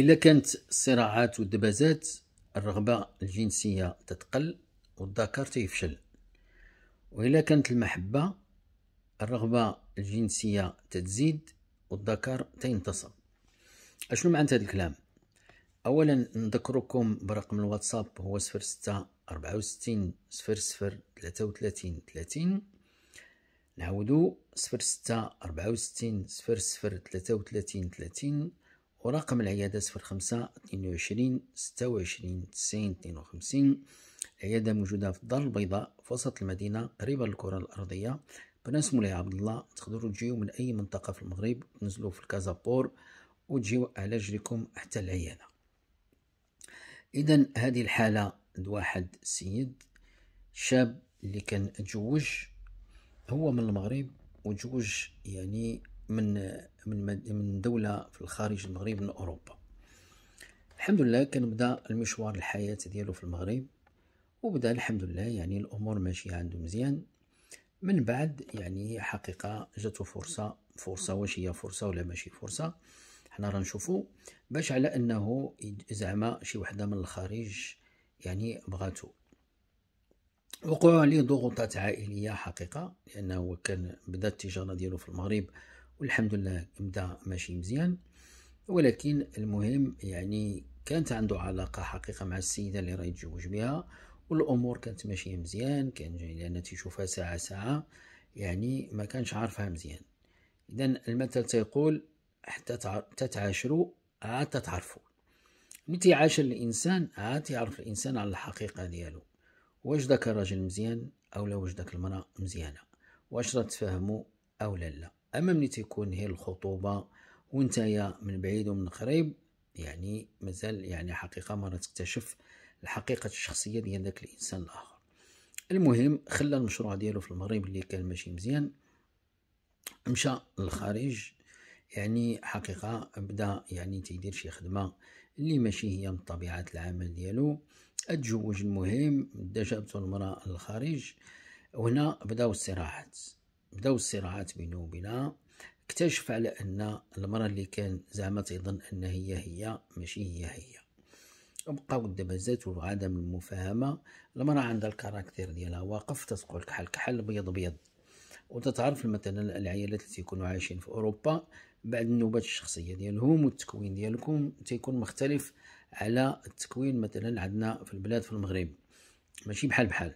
إلا كانت الصراعات والدبازات الرغبة الجنسية تتقل والذكر تيفشل وإلا كانت المحبة الرغبة الجنسية تتزيد والذكر تينتصر أشنو معنى هذا الكلام أولا نذكركم برقم الواتساب هو صفر ستة أربعة وستين صفر صفر ثلاثة وثلاثين ثلاثين نعودو صفر ستة أربعة وستين صفر صفر ثلاثة وثلاثين ثلاثين ورقم العيادة في خمسة اثنين وعشرين ستة وعشرين تسعين اثنين وخمسين العيادة موجودة في الدار البيضاء في وسط المدينة قريبة للكرة الأرضية بناس مولاي عبد الله تقدروا تجيو من أي منطقة في المغرب تنزلوا في الكازابور وتجيو على رجلكم حتى العيادة إذا هذه الحالة عند واحد سيد شاب اللي كان تجوج هو من المغرب وتجوج يعني من من من دوله في الخارج المغرب من اوروبا الحمد لله كان بدا المشوار الحياه ديالو في المغرب وبدا الحمد لله يعني الامور ماشيه عنده مزيان من بعد يعني حقيقه جاتو فرصه فرصه واش هي فرصه ولا ماشي فرصه حنا راه نشوفو باش على انه زعما شي وحده من الخارج يعني بغاتو وقعوا عليه ضغوطات عائليه حقيقه لانه كان بدا التجاره ديالو في المغرب والحمد لله بدا ماشي مزيان ولكن المهم يعني كانت عنده علاقة حقيقة مع السيدة اللي راه يتزوج بها والأمور كانت ماشية مزيان كان جاي لأن تيشوفها ساعة ساعة يعني ما كانش عارفها مزيان إذا المثل تيقول حتى تتعاشروا عاد تتعرفوا ملي تيعاشر الإنسان عاد تيعرف الإنسان على الحقيقة ديالو واش داك الراجل مزيان أو لا واش داك المرأة مزيانة واش راه تفهموا أو لا لا اما ملي تيكون هي الخطوبه يا من بعيد ومن قريب يعني مازال يعني حقيقه ما تكتشف الحقيقه الشخصيه ديال داك الانسان الاخر المهم خلى المشروع ديالو في المغرب اللي كان ماشي مزيان مشى للخارج يعني حقيقه بدا يعني تيدير شي خدمه اللي ماشي هي من طبيعه العمل ديالو اتزوج المهم دا جابته المراه للخارج وهنا بداو الصراعات بداو الصراعات بينه وبينها اكتشف على ان المراه اللي كان زعما تيظن ان هي هي ماشي هي هي بقاو الدبازات وعدم المفاهمه المراه عندها الكاركتير ديالها واقف تتقول كحل كحل بيض بيض وتتعرف مثلا العيالات اللي تيكونوا عايشين في اوروبا بعد النوبات الشخصيه ديالهم والتكوين ديالكم تيكون مختلف على التكوين مثلا عندنا في البلاد في المغرب ماشي بحال بحال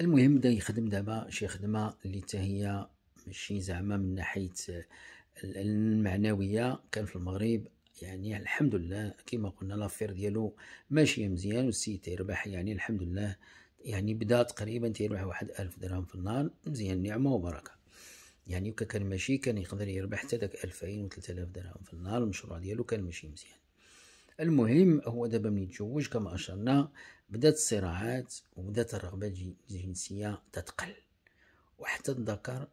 المهم بدا يخدم دابا شي خدمه اللي حتى هي ماشي زعما من ناحيه المعنويه كان في المغرب يعني الحمد لله كما قلنا لافير ديالو ماشيه مزيان والسيد تيربح يعني الحمد لله يعني بدا تقريبا تيربح واحد ألف درهم في النهار مزيان نعمه وبركه يعني وكا كان ماشي كان يقدر يربح حتى داك ألفين و تلتلاف درهم في النهار المشروع ديالو كان ماشي مزيان المهم هو دابا ملي تجوج كما اشرنا بدأت الصراعات وبدأت الرغبة الجنسية تتقل وحتى الذكر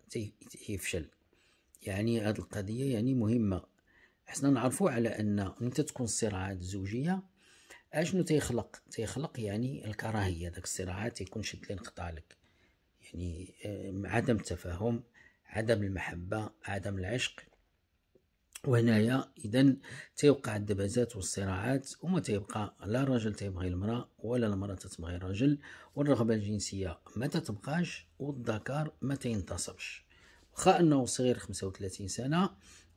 تيفشل يعني هذه القضية يعني مهمة حسنا نعرفوا على أن أنت تكون الصراعات الزوجيه اشنو تيخلق تيخلق يعني الكراهيه داك الصراعات تيكون شد لين قطالك يعني آه، عدم التفاهم عدم المحبه عدم العشق وهنايا اذا تيوقع الدبازات والصراعات وما تيبقى لا الرجل تيبغي المراه ولا المراه تتبغي الرجل والرغبه الجنسيه ما تتبقاش والذكر ما تينتصبش واخا انه صغير 35 سنه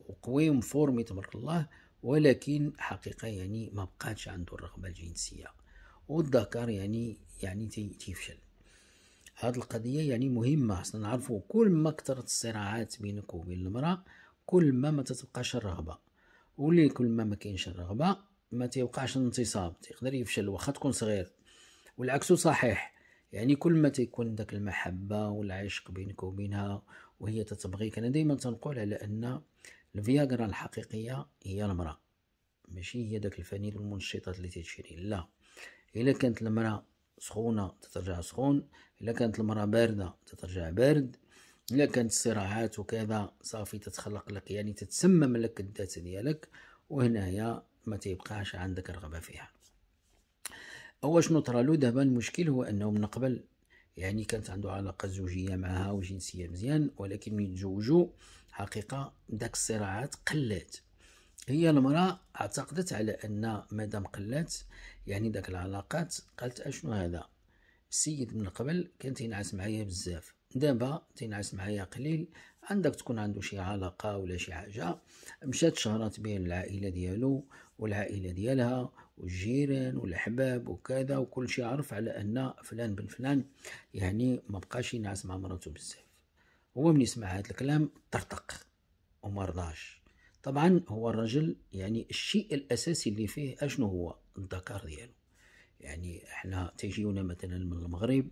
وقوي ومفورمي تبارك الله ولكن حقيقه يعني ما بقاتش عنده الرغبه الجنسيه والذكر يعني يعني تيفشل هاد القضيه يعني مهمه خصنا نعرفوا كل ما كثرت الصراعات بينك وبين المراه كل ما ما تتبقاش الرغبه ولي كل ما ما كاينش الرغبه ما تيوقعش الانتصاب تيقدر يفشل واخا تكون صغير والعكس صحيح يعني كل ما تيكون داك المحبه والعشق بينك وبينها وهي تتبغيك انا دائما تنقول على ان الفياغرا الحقيقيه هي المراه ماشي هي داك الفنيد المنشطات اللي تتشري لا الا كانت المراه سخونه تترجع سخون الا كانت المراه بارده تترجع بارد الا كانت صراعات وكذا صافي تتخلق لك يعني تتسمم لك الذات ديالك وهنايا ما تيبقاش عندك رغبه فيها هو شنو طرا له دابا المشكل هو انه من قبل يعني كانت عنده علاقه زوجيه معها وجنسيه مزيان ولكن من تزوجوا حقيقه داك الصراعات قلات هي المراه اعتقدت على ان مادام قلات يعني داك العلاقات قالت اشنو هذا السيد من قبل كان تينعس معايا بزاف دابا تنعس معايا قليل عندك تكون عنده شي علاقة ولا شي حاجة مشات شهرات بين العائلة ديالو والعائلة ديالها والجيران والأحباب وكذا وكل شي عرف على أن فلان بن فلان يعني ما بقاش ينعس مع مراتو بزاف هو من يسمع هذا الكلام طرطق وما رضاش طبعا هو الرجل يعني الشيء الأساسي اللي فيه أشنو هو الذكر ديالو يعني احنا تيجيونا مثلا من المغرب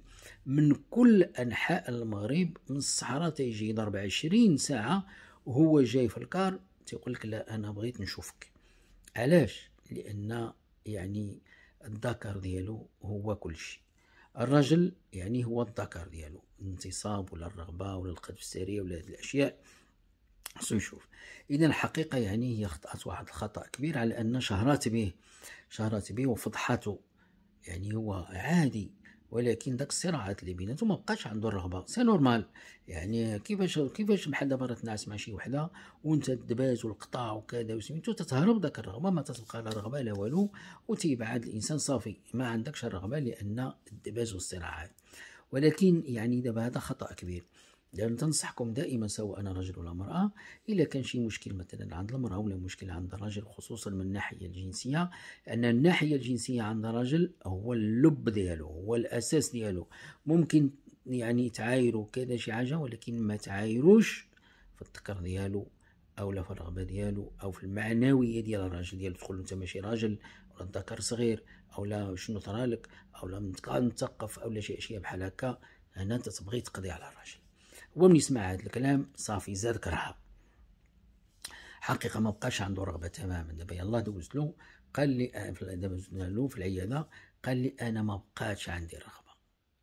من كل انحاء المغرب من الصحراء تيجي 24 ساعه وهو جاي في الكار تيقول لك لا انا بغيت نشوفك علاش لان يعني الذكر ديالو هو كل شيء الرجل يعني هو الذكر ديالو الانتصاب ولا الرغبه ولا القذف السريه ولا هذه الاشياء خصو يشوف اذا الحقيقه يعني هي خطات واحد الخطا كبير على ان شهرات به شهرات به وفضحته يعني هو عادي ولكن داك الصراعات اللي بيناتهم ما بقاش عنده الرغبه سي نورمال يعني كيفاش كيفاش بحال دابا راه تنعس مع شي وحده وانت الدباز والقطاع وكذا وسميتو تتهرب داك الرغبه ما تتبقى لا رغبه لا والو وتيبعد الانسان صافي ما عندكش الرغبه لان الدباز والصراعات ولكن يعني دابا هذا خطا كبير لأن تنصحكم دائما سواء أنا رجل ولا امرأة إلا كان شي مشكل مثلا عند المرأة ولا مشكل عند الرجل خصوصا من الناحية الجنسية أن الناحية الجنسية عند الرجل هو اللب ديالو هو الأساس ديالو ممكن يعني تعايروا كذا شي حاجة ولكن ما تعايروش في الذكر ديالو او لا في الرغبه ديالو او في المعنويه ديال الراجل ديالو تقول انت ماشي راجل ولا ذكر صغير او لا شنو طرالك او لا مثقف او لا شي اشياء بحال هكا هنا انت تبغي تقضي على الراجل ومن يسمع هذا الكلام صافي زاد كرهها حقيقه ما بقاش عنده رغبه تماما دابا يلاه دوزت له قال لي آه، دابا زدنا له في العياده قال لي انا ما بقاش عندي رغبه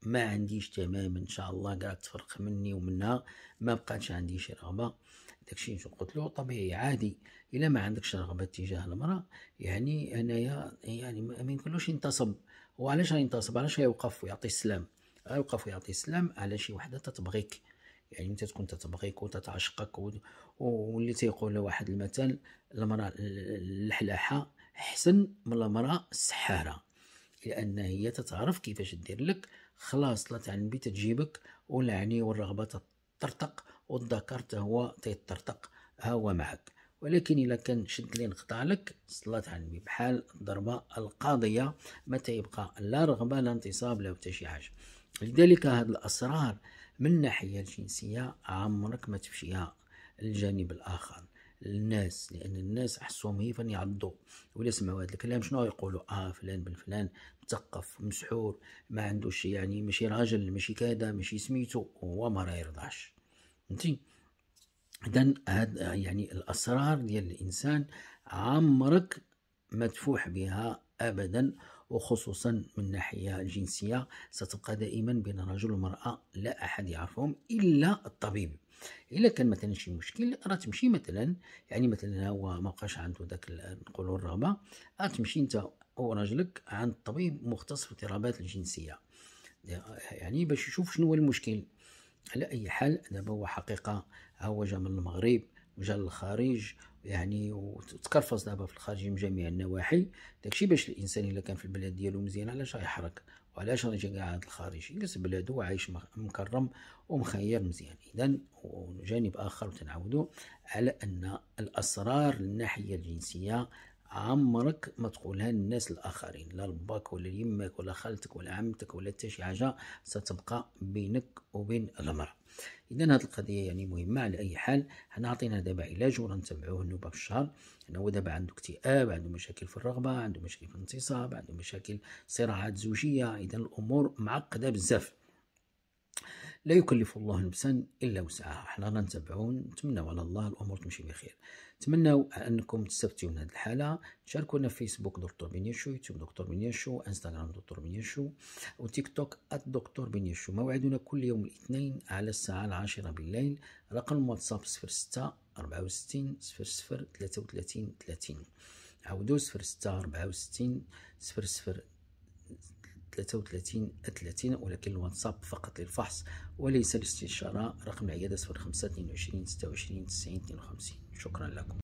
ما عنديش تماما ان شاء الله كاع تفرق مني ومنها ما بقاش عندي شي رغبه داكشي قلت له طبيعي عادي الا ما عندكش رغبه تجاه المراه يعني انايا يعني ما يمكنلوش ينتصب وعلاش ينتصب علاش يوقف ويعطي السلام يوقف ويعطي السلام على شي وحده تتبغيك يعني انت تكون تطبخيك وتتعشقك واللي تيقول واحد المثل المراه الحلاحه احسن من المراه السحاره لان هي تتعرف كيفاش دير لك خلاص لا تعنبي تجيبك ولا عيني والرغبه تطرطق والذكر حتى هو تيطرطق ها هو معك ولكن الا كان شد لي نقطع لك صلات النبي بحال الضربه القاضيه ما تيبقى لا رغبه لا انتصاب لا حتى شي حاجه لذلك هاد الاسرار من الناحية الجنسية عمرك ما تمشيها للجانب الآخر الناس لان الناس حسهم هيفا يعضوا ولا سمعوا هذا الكلام شنو يقولوا اه فلان بن فلان مثقف مسحور ما عندوش يعني ماشي راجل ماشي كذا ماشي سميتو هو ما راه يرضعش فهمتي اذا هاد يعني الاسرار ديال الانسان عمرك ما تفوح بها ابدا وخصوصا من الناحية الجنسية ستبقى دائما بين الرجل والمرأة لا أحد يعرفهم إلا الطبيب الا كان مثلا شي مشكل راه تمشي مثلا يعني مثلا هو ما بقاش عنده داك نقولوا الرغبه تمشي انت وراجلك عند طبيب مختص في الاضطرابات الجنسيه يعني باش يشوف شنو هو المشكل على اي حال دابا هو حقيقه هو جا من المغرب وجا للخارج يعني وتكرفص دابا في الخارج من جميع النواحي داكشي باش الانسان الا كان في البلاد ديالو مزيان علاش غيحرك وعلاش رجع قاعد الخارج يجلس بلادو وعايش مكرم ومخير مزيان اذا وجانب اخر تنعودوا على ان الاسرار الناحيه الجنسيه عمرك ما تقولها للناس الاخرين لا لباك ولا يمك ولا خالتك ولا عمتك ولا حتى شي حاجه ستبقى بينك وبين المراه اذا هذه القضيه يعني مهمه على اي حال حنا عطينا دابا علاج ونتبعوه النوبه في الشهر يعني هو دابا عنده اكتئاب عنده مشاكل في الرغبه عنده مشاكل في الانتصاب عنده مشاكل صراعات زوجيه اذا الامور معقده بزاف لا يكلف الله نفسا الا وسعها حنا رانا نتبعو نتمنوا على الله الامور تمشي بخير نتمناو انكم تستفيدوا من هذه الحاله شاركونا في فيسبوك دكتور بنيشو يوتيوب دكتور بنيشو انستغرام دكتور بنيشو وتيك توك الدكتور بنيشو موعدنا كل يوم الاثنين على الساعه العاشرة بالليل رقم الواتساب 06 64 00 33 30 عاودوا 06 64 00 33 30 ولكن الواتساب فقط للفحص وليس الاستشارة رقم العيادة 05 22 26 90 52 شكرا لكم